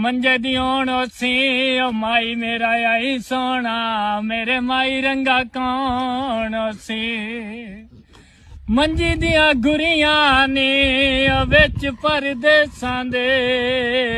ਮੰਜੇ ਦੀ ਓਣ ਸੀ ਓ ਮਾਈ ਮੇਰਾ ਆਈ ਸੋਣਾ ਮੇਰੇ ਮਾਈ ਰੰਗਾ ਕੌਣ ਸੀ ਮੰਜੀ ਦੀਆਂ ਗੁਰੀਆਂ ਨੇ ਵਿੱਚ ਪਰਦੇਸਾਂ ਦੇ